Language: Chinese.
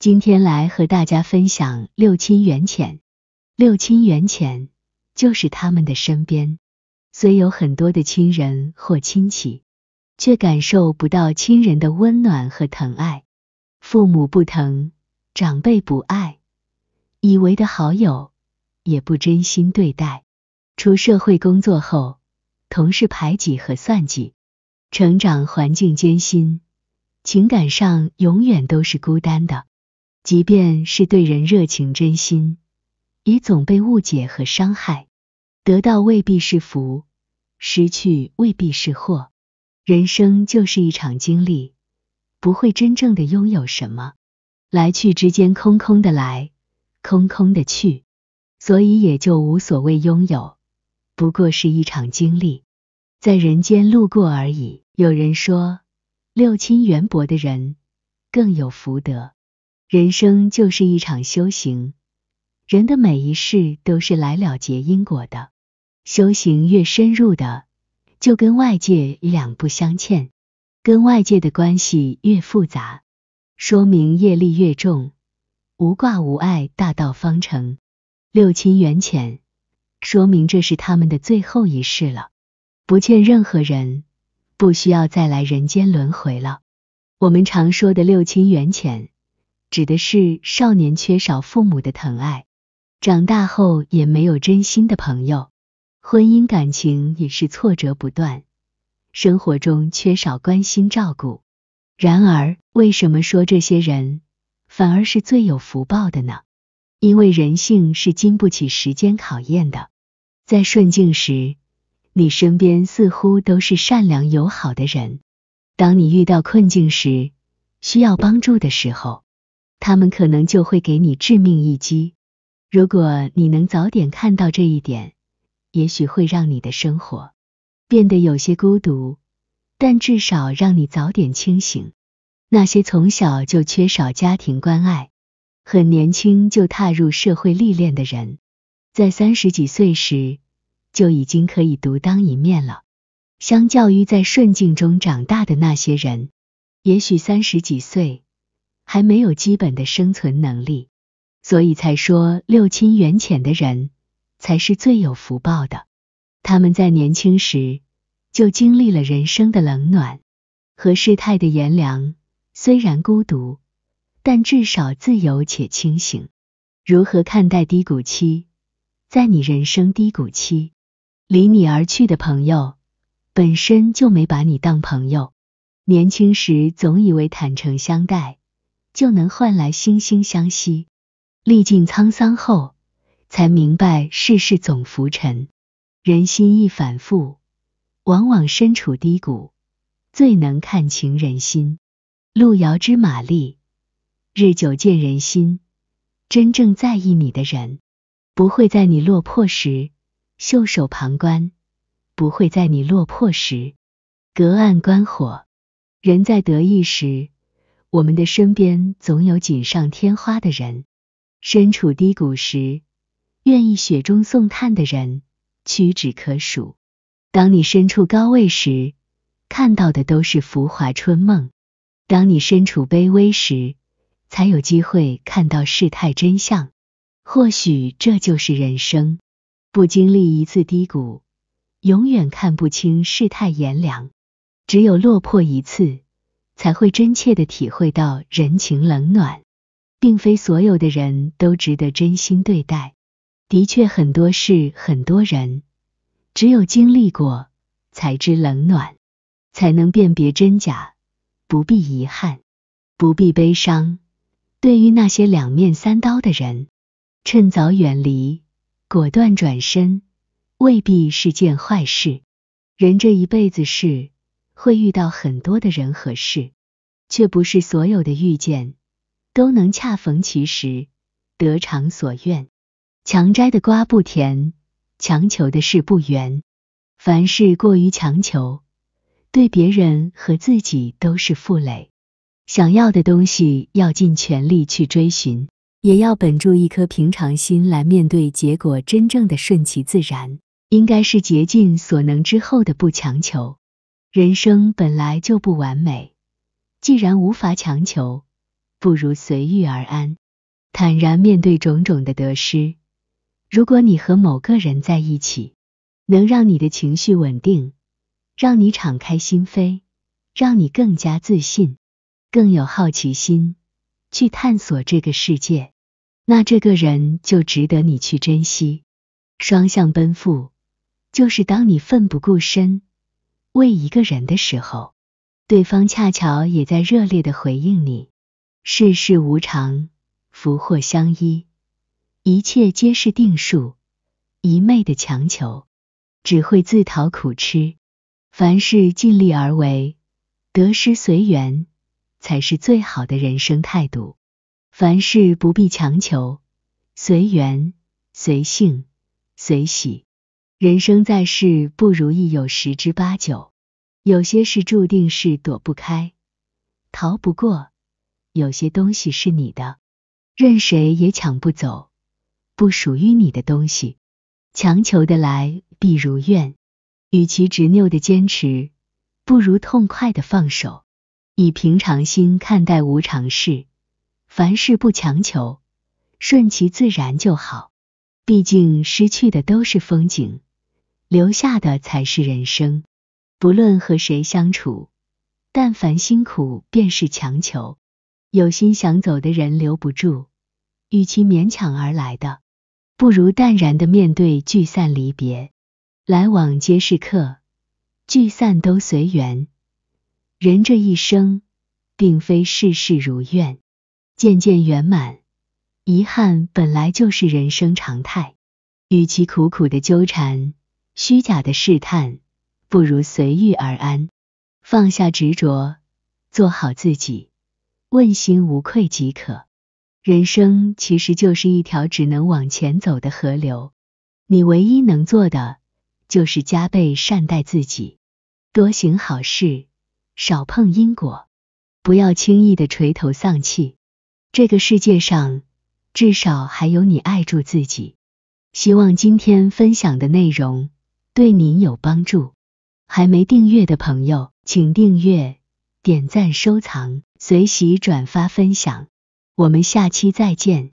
今天来和大家分享六亲缘浅。六亲缘浅，就是他们的身边虽有很多的亲人或亲戚，却感受不到亲人的温暖和疼爱。父母不疼，长辈不爱，以为的好友也不真心对待。出社会工作后，同事排挤和算计，成长环境艰辛，情感上永远都是孤单的。即便是对人热情真心，也总被误解和伤害。得到未必是福，失去未必是祸。人生就是一场经历，不会真正的拥有什么，来去之间空空的来，空空的去，所以也就无所谓拥有，不过是一场经历，在人间路过而已。有人说，六亲缘薄的人更有福德。人生就是一场修行，人的每一世都是来了结因果的。修行越深入的，就跟外界两不相欠，跟外界的关系越复杂，说明业力越重。无挂无碍，大道方成。六亲缘浅，说明这是他们的最后一世了，不欠任何人，不需要再来人间轮回了。我们常说的六亲缘浅。指的是少年缺少父母的疼爱，长大后也没有真心的朋友，婚姻感情也是挫折不断，生活中缺少关心照顾。然而，为什么说这些人反而是最有福报的呢？因为人性是经不起时间考验的，在顺境时，你身边似乎都是善良友好的人；当你遇到困境时，需要帮助的时候。他们可能就会给你致命一击。如果你能早点看到这一点，也许会让你的生活变得有些孤独，但至少让你早点清醒。那些从小就缺少家庭关爱、很年轻就踏入社会历练的人，在三十几岁时就已经可以独当一面了。相较于在顺境中长大的那些人，也许三十几岁。还没有基本的生存能力，所以才说六亲缘浅的人才是最有福报的。他们在年轻时就经历了人生的冷暖和世态的炎凉，虽然孤独，但至少自由且清醒。如何看待低谷期？在你人生低谷期离你而去的朋友，本身就没把你当朋友。年轻时总以为坦诚相待。就能换来惺惺相惜。历尽沧桑后，才明白世事总浮沉，人心易反复。往往身处低谷，最能看清人心。路遥知马力，日久见人心。真正在意你的人，不会在你落魄时袖手旁观，不会在你落魄时隔岸观火。人在得意时。我们的身边总有锦上添花的人，身处低谷时，愿意雪中送炭的人屈指可数。当你身处高位时，看到的都是浮华春梦；当你身处卑微时，才有机会看到世态真相。或许这就是人生，不经历一次低谷，永远看不清世态炎凉。只有落魄一次。才会真切的体会到人情冷暖，并非所有的人都值得真心对待。的确，很多事，很多人，只有经历过，才知冷暖，才能辨别真假。不必遗憾，不必悲伤。对于那些两面三刀的人，趁早远离，果断转身，未必是件坏事。人这一辈子是。会遇到很多的人和事，却不是所有的遇见都能恰逢其时，得偿所愿。强摘的瓜不甜，强求的事不圆。凡事过于强求，对别人和自己都是负累。想要的东西要尽全力去追寻，也要本住一颗平常心来面对结果。真正的顺其自然，应该是竭尽所能之后的不强求。人生本来就不完美，既然无法强求，不如随遇而安，坦然面对种种的得失。如果你和某个人在一起，能让你的情绪稳定，让你敞开心扉，让你更加自信，更有好奇心去探索这个世界，那这个人就值得你去珍惜。双向奔赴，就是当你奋不顾身。为一个人的时候，对方恰巧也在热烈的回应你。世事无常，福祸相依，一切皆是定数。一昧的强求，只会自讨苦吃。凡事尽力而为，得失随缘，才是最好的人生态度。凡事不必强求，随缘、随性、随喜。人生在世，不如意有十之八九。有些事注定是躲不开、逃不过。有些东西是你的，任谁也抢不走。不属于你的东西，强求的来必如愿。与其执拗的坚持，不如痛快的放手。以平常心看待无常事，凡事不强求，顺其自然就好。毕竟失去的都是风景。留下的才是人生。不论和谁相处，但凡辛苦便是强求。有心想走的人留不住，与其勉强而来的，不如淡然的面对聚散离别。来往皆是客，聚散都随缘。人这一生，并非事事如愿，渐渐圆满。遗憾本来就是人生常态，与其苦苦的纠缠。虚假的试探，不如随遇而安，放下执着，做好自己，问心无愧即可。人生其实就是一条只能往前走的河流，你唯一能做的就是加倍善待自己，多行好事，少碰因果，不要轻易的垂头丧气。这个世界上，至少还有你爱住自己。希望今天分享的内容。对您有帮助，还没订阅的朋友，请订阅、点赞、收藏、随喜、转发、分享。我们下期再见。